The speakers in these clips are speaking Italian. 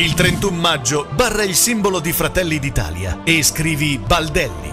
Il 31 maggio barra il simbolo di Fratelli d'Italia e scrivi Baldelli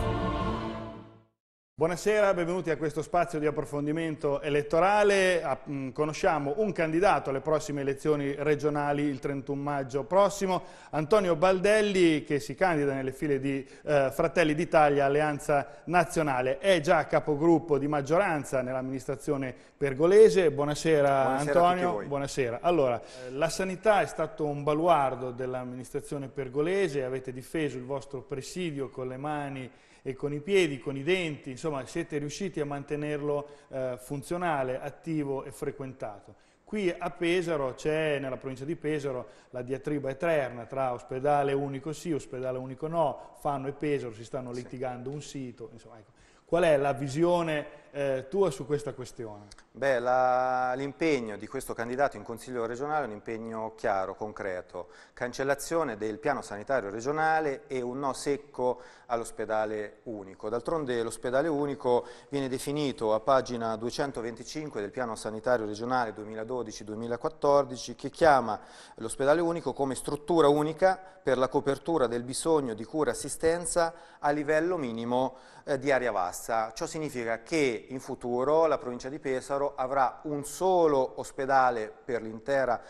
Buonasera, benvenuti a questo spazio di approfondimento elettorale. Mm, conosciamo un candidato alle prossime elezioni regionali il 31 maggio prossimo, Antonio Baldelli che si candida nelle file di eh, Fratelli d'Italia Alleanza Nazionale. È già capogruppo di maggioranza nell'amministrazione pergolese. Buonasera, Buonasera Antonio. Buonasera. Allora, eh, la sanità è stato un baluardo dell'amministrazione pergolese, avete difeso il vostro presidio con le mani e con i piedi, con i denti, insomma siete riusciti a mantenerlo eh, funzionale, attivo e frequentato. Qui a Pesaro c'è, nella provincia di Pesaro, la diatriba eterna tra ospedale unico sì, ospedale unico no, Fanno e Pesaro si stanno litigando un sito, insomma, ecco. Qual è la visione eh, tua su questa questione? Beh, l'impegno di questo candidato in Consiglio regionale è un impegno chiaro, concreto, cancellazione del piano sanitario regionale e un no secco all'ospedale unico. D'altronde l'ospedale unico viene definito a pagina 225 del piano sanitario regionale 2012-2014 che chiama l'ospedale unico come struttura unica per la copertura del bisogno di cura e assistenza a livello minimo eh, di aria vasta. Ciò significa che in futuro la provincia di Pesaro avrà un solo ospedale per l'intera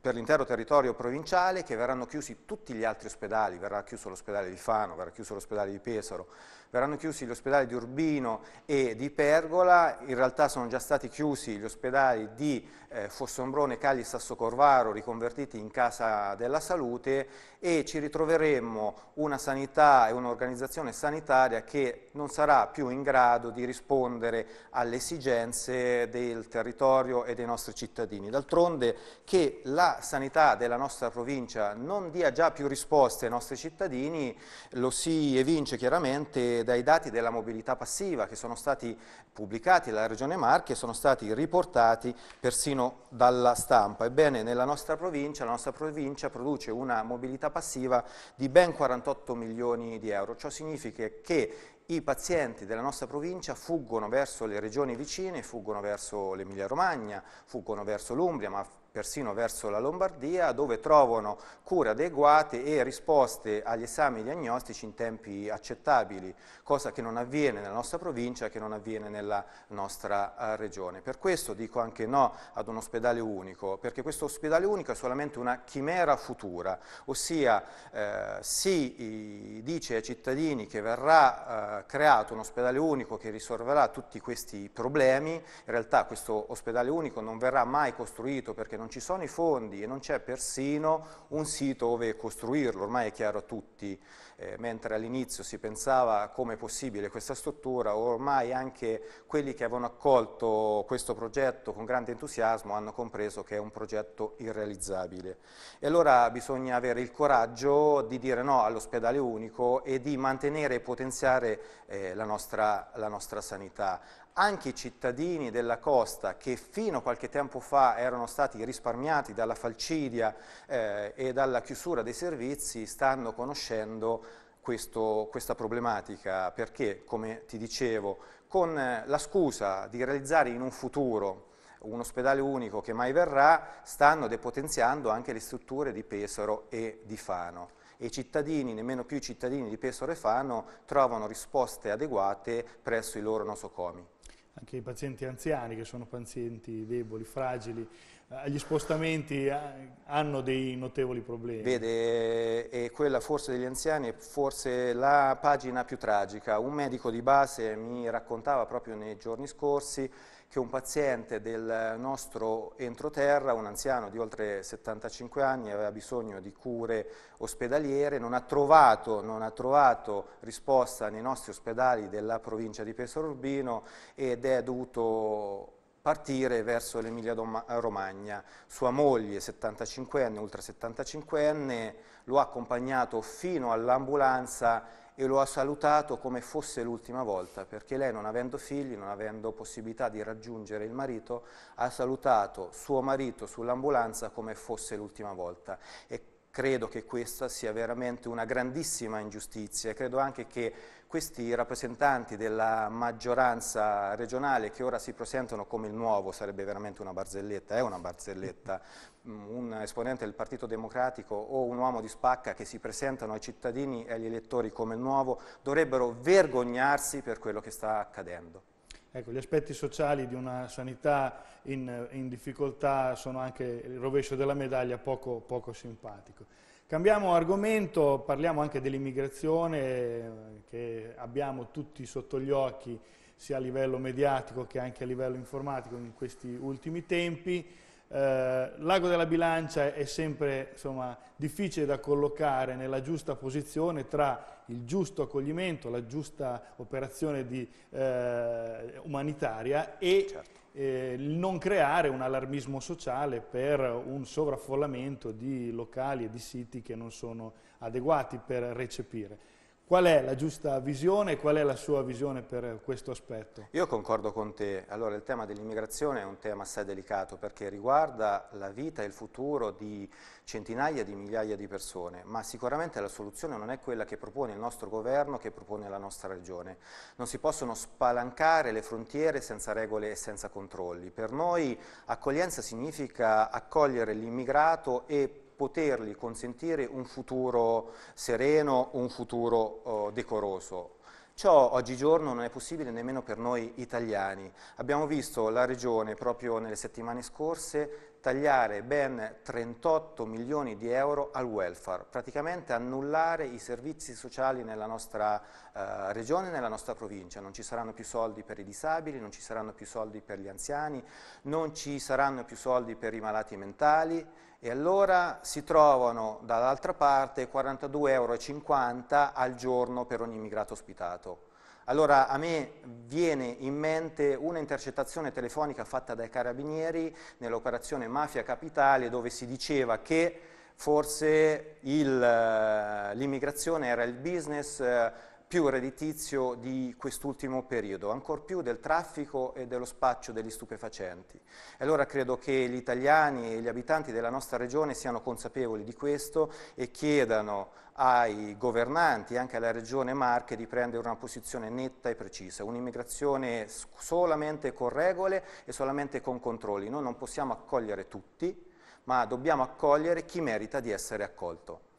per l'intero territorio provinciale che verranno chiusi tutti gli altri ospedali, verrà chiuso l'ospedale di Fano, verrà chiuso l'ospedale di Pesaro, verranno chiusi gli ospedali di Urbino e di Pergola, in realtà sono già stati chiusi gli ospedali di eh, Fossombrone, Cagli e Sasso Corvaro riconvertiti in Casa della Salute e ci ritroveremo una sanità e un'organizzazione sanitaria che non sarà più in grado di rispondere alle esigenze del territorio e dei nostri cittadini. D'altronde che la sanità della nostra provincia non dia già più risposte ai nostri cittadini lo si evince chiaramente dai dati della mobilità passiva che sono stati pubblicati dalla Regione Marche sono stati riportati persino dalla stampa. Ebbene, nella nostra provincia, la nostra provincia produce una mobilità passiva di ben 48 milioni di euro. Ciò significa che i pazienti della nostra provincia fuggono verso le regioni vicine, fuggono verso l'Emilia Romagna, fuggono verso l'Umbria, ma persino verso la Lombardia, dove trovano cure adeguate e risposte agli esami diagnostici in tempi accettabili, cosa che non avviene nella nostra provincia, che non avviene nella nostra eh, regione. Per questo dico anche no ad un ospedale unico, perché questo ospedale unico è solamente una chimera futura, ossia eh, si dice ai cittadini che verrà eh, creato un ospedale unico che risolverà tutti questi problemi, in realtà questo ospedale unico non verrà mai costruito perché non non ci sono i fondi e non c'è persino un sito dove costruirlo, ormai è chiaro a tutti, eh, mentre all'inizio si pensava come è possibile questa struttura, ormai anche quelli che avevano accolto questo progetto con grande entusiasmo hanno compreso che è un progetto irrealizzabile. E allora bisogna avere il coraggio di dire no all'ospedale unico e di mantenere e potenziare eh, la, nostra, la nostra sanità anche i cittadini della costa che fino a qualche tempo fa erano stati risparmiati dalla falcidia eh, e dalla chiusura dei servizi stanno conoscendo questo, questa problematica perché, come ti dicevo, con eh, la scusa di realizzare in un futuro un ospedale unico che mai verrà, stanno depotenziando anche le strutture di Pesaro e di Fano e i cittadini, nemmeno più i cittadini di Pesaro e Fano, trovano risposte adeguate presso i loro nosocomi anche ai pazienti anziani che sono pazienti deboli, fragili, agli eh, spostamenti eh, hanno dei notevoli problemi. Vede, è eh, quella forse degli anziani è forse la pagina più tragica. Un medico di base mi raccontava proprio nei giorni scorsi che un paziente del nostro entroterra, un anziano di oltre 75 anni, aveva bisogno di cure ospedaliere, non ha trovato, non ha trovato risposta nei nostri ospedali della provincia di Pesaro Urbino ed è dovuto partire verso l'Emilia Romagna. Sua moglie, 75enne, ultra 75enne, lo ha accompagnato fino all'ambulanza e lo ha salutato come fosse l'ultima volta, perché lei non avendo figli, non avendo possibilità di raggiungere il marito, ha salutato suo marito sull'ambulanza come fosse l'ultima volta. E credo che questa sia veramente una grandissima ingiustizia e credo anche che questi rappresentanti della maggioranza regionale che ora si presentano come il nuovo sarebbe veramente una barzelletta, è una barzelletta, mm, un esponente del Partito Democratico o un uomo di spacca che si presentano ai cittadini e agli elettori come il nuovo dovrebbero vergognarsi per quello che sta accadendo. Ecco, gli aspetti sociali di una sanità in, in, difficoltà sono anche il rovescio della medaglia poco, poco simpatico. Cambiamo argomento, parliamo anche dell'immigrazione eh, che abbiamo tutti sotto gli occhi sia a livello mediatico che anche a livello informatico in questi ultimi tempi. Eh, l'ago della bilancia è sempre insomma, difficile da collocare nella giusta posizione tra il giusto accoglimento, la giusta operazione di, eh, umanitaria e certo. eh, non creare un allarmismo sociale per un sovraffollamento di locali e di siti che non sono adeguati per recepire. Qual è la giusta visione e qual è la sua visione per questo aspetto? Io concordo con te. Allora, il tema dell'immigrazione è un tema assai delicato perché riguarda la vita e il futuro di centinaia di migliaia di persone, ma sicuramente la soluzione non è quella che propone il nostro governo, che propone la nostra regione. Non si possono spalancare le frontiere senza regole e senza controlli. Per noi accoglienza significa accogliere l'immigrato e potergli consentire un futuro sereno, un futuro eh, decoroso. Ciò oggigiorno non è possibile nemmeno per noi italiani. Abbiamo visto la Regione proprio nelle settimane scorse tagliare ben 38 milioni di euro al welfare, praticamente annullare i servizi sociali nella nostra eh, regione, nella nostra provincia, non ci saranno più soldi per i disabili, non ci saranno più soldi per gli anziani, non ci saranno più soldi per i malati mentali e allora si trovano dall'altra parte 42,50 euro al giorno per ogni immigrato ospitato. Allora a me viene in mente una intercettazione telefonica fatta dai carabinieri nell'operazione Mafia Capitale dove si diceva che forse eh, l'immigrazione era il business eh, più redditizio di quest'ultimo periodo, ancor più del traffico e dello spaccio degli stupefacenti. E allora credo che gli italiani e gli abitanti della nostra regione siano consapevoli di questo e chiedano ai governanti, anche alla Regione Marche, di prendere una posizione netta e precisa, un'immigrazione solamente con regole e solamente con controlli. Noi non possiamo accogliere tutti, ma dobbiamo accogliere chi merita di essere accolto.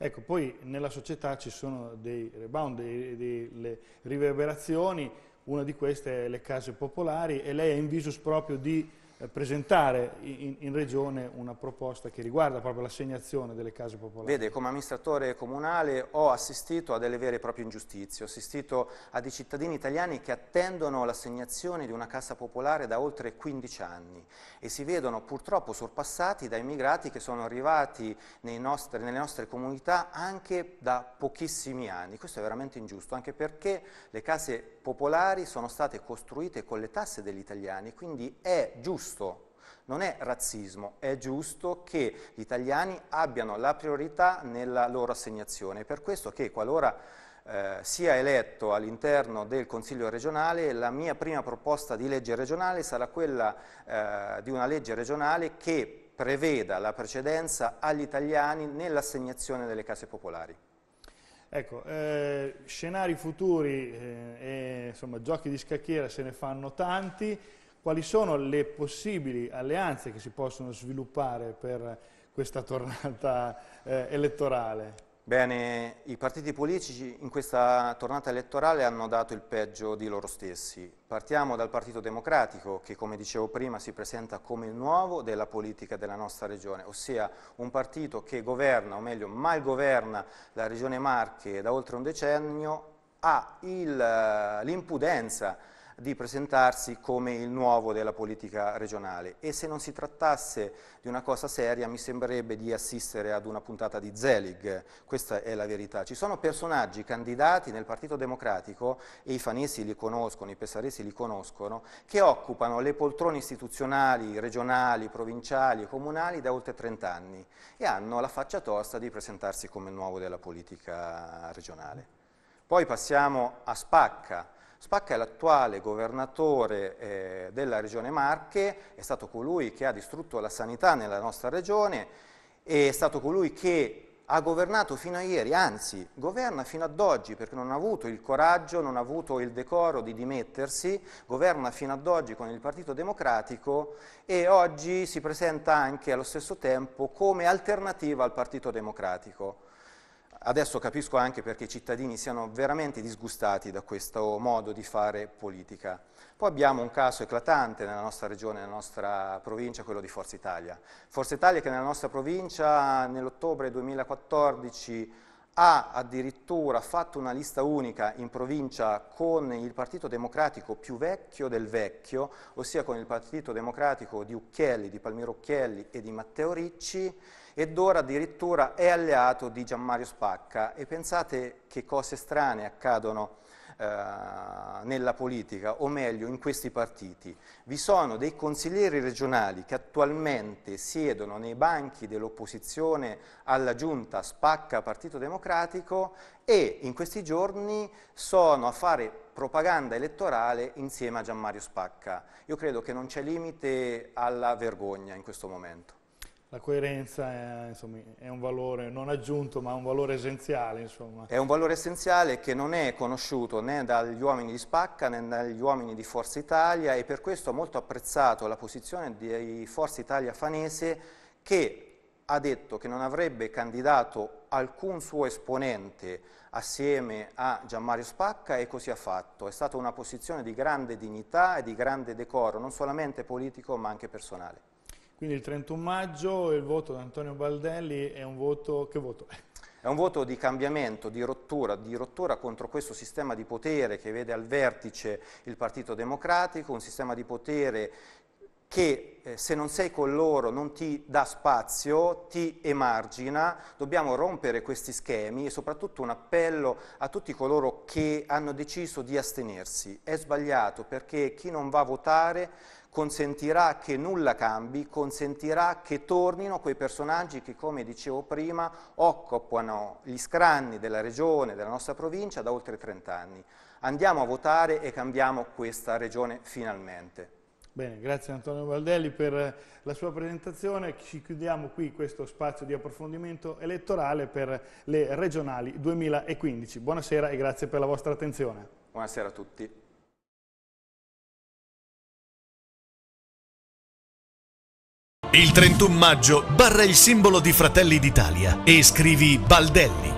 Ecco, poi nella società ci sono dei rebound, dei, delle riverberazioni, una di queste è le case popolari e lei è in visus proprio di eh, presentare in, in, Regione una proposta che riguarda proprio l'assegnazione delle case popolari. Vede, come amministratore comunale ho assistito a delle vere e proprie ingiustizie, ho assistito a dei cittadini italiani che attendono l'assegnazione di una casa popolare da oltre 15 anni e si vedono purtroppo sorpassati da immigrati che sono arrivati nostri, nelle nostre comunità anche da pochissimi anni. Questo è veramente ingiusto, anche perché le case popolari sono state costruite con le tasse degli italiani, quindi è giusto giusto, non è razzismo, è giusto che gli italiani abbiano la priorità nella loro assegnazione. È per questo che qualora eh, sia eletto all'interno del Consiglio regionale, la mia prima proposta di legge regionale sarà quella eh, di una legge regionale che preveda la precedenza agli italiani nell'assegnazione delle case popolari. Ecco, eh, scenari futuri eh, e insomma, giochi di scacchiera se ne fanno tanti, quali sono le possibili alleanze che si possono sviluppare per questa tornata eh, elettorale? Bene, i partiti politici in questa tornata elettorale hanno dato il peggio di loro stessi. Partiamo dal Partito Democratico che come dicevo prima si presenta come il nuovo della politica della nostra regione, ossia un partito che governa, o meglio mal governa, la regione Marche da oltre un decennio, ha eh, l'impudenza di presentarsi come il nuovo della politica regionale e se non si trattasse di una cosa seria mi sembrerebbe di assistere ad una puntata di Zelig, questa è la verità. Ci sono personaggi candidati nel Partito Democratico, e i fanesi li conoscono, i pesaresi li conoscono, che occupano le poltrone istituzionali, regionali, provinciali e comunali da oltre 30 anni e hanno la faccia tosta di presentarsi come il nuovo della politica regionale. Poi passiamo a Spacca, Spacca è l'attuale governatore eh, della regione Marche, è stato colui che ha distrutto la sanità nella nostra regione, è stato colui che ha governato fino a ieri, anzi governa fino ad oggi perché non ha avuto il coraggio, non ha avuto il decoro di dimettersi, governa fino ad oggi con il Partito Democratico e oggi si presenta anche allo stesso tempo come alternativa al Partito Democratico. Adesso capisco anche perché i cittadini siano veramente disgustati da questo modo di fare politica. Poi abbiamo un caso eclatante nella nostra regione, nella nostra provincia, quello di Forza Italia. Forza Italia che nella nostra provincia nell'ottobre 2014 ha addirittura fatto una lista unica in provincia con il Partito Democratico più vecchio del vecchio, ossia con il Partito Democratico di Ucchielli, di Palmiro Ucchielli e di Matteo Ricci, ed ora addirittura è alleato di Gianmario Spacca e pensate che cose strane accadono eh, nella politica, o meglio in questi partiti. Vi sono dei consiglieri regionali che attualmente siedono nei banchi dell'opposizione alla giunta Spacca Partito Democratico e in questi giorni sono a fare propaganda elettorale insieme a Gianmario Spacca. Io credo che non c'è limite alla vergogna in questo momento. La coerenza è, insomma, è, un valore non aggiunto, ma un valore essenziale. Insomma. È un valore essenziale che non è conosciuto né dagli uomini di Spacca né dagli uomini di Forza Italia e per questo ho molto apprezzato la posizione di Forza Italia Fanese che ha detto che non avrebbe candidato alcun suo esponente assieme a Gianmario Spacca e così ha fatto. È stata una posizione di grande dignità e di grande decoro, non solamente politico ma anche personale. Quindi il 31 maggio il voto di Antonio Baldelli è un voto, che voto è? È un voto di cambiamento, di rottura, di rottura contro questo sistema di potere che vede al vertice il Partito Democratico, un sistema di potere che eh, se non sei con loro non ti dà spazio, ti emargina, dobbiamo rompere questi schemi e soprattutto un appello a tutti coloro che hanno deciso di astenersi. È sbagliato perché chi non va a votare consentirà che nulla cambi, consentirà che tornino quei personaggi che, come dicevo prima, occupano gli scranni della regione, della nostra provincia da oltre 30 anni. Andiamo a votare e cambiamo questa regione finalmente. Bene, grazie Antonio Valdelli per la sua presentazione. Ci chiudiamo qui questo spazio di approfondimento elettorale per le regionali 2015. Buonasera e grazie per la vostra attenzione. Buonasera a tutti. Il 31 maggio barra il simbolo di Fratelli d'Italia e scrivi Baldelli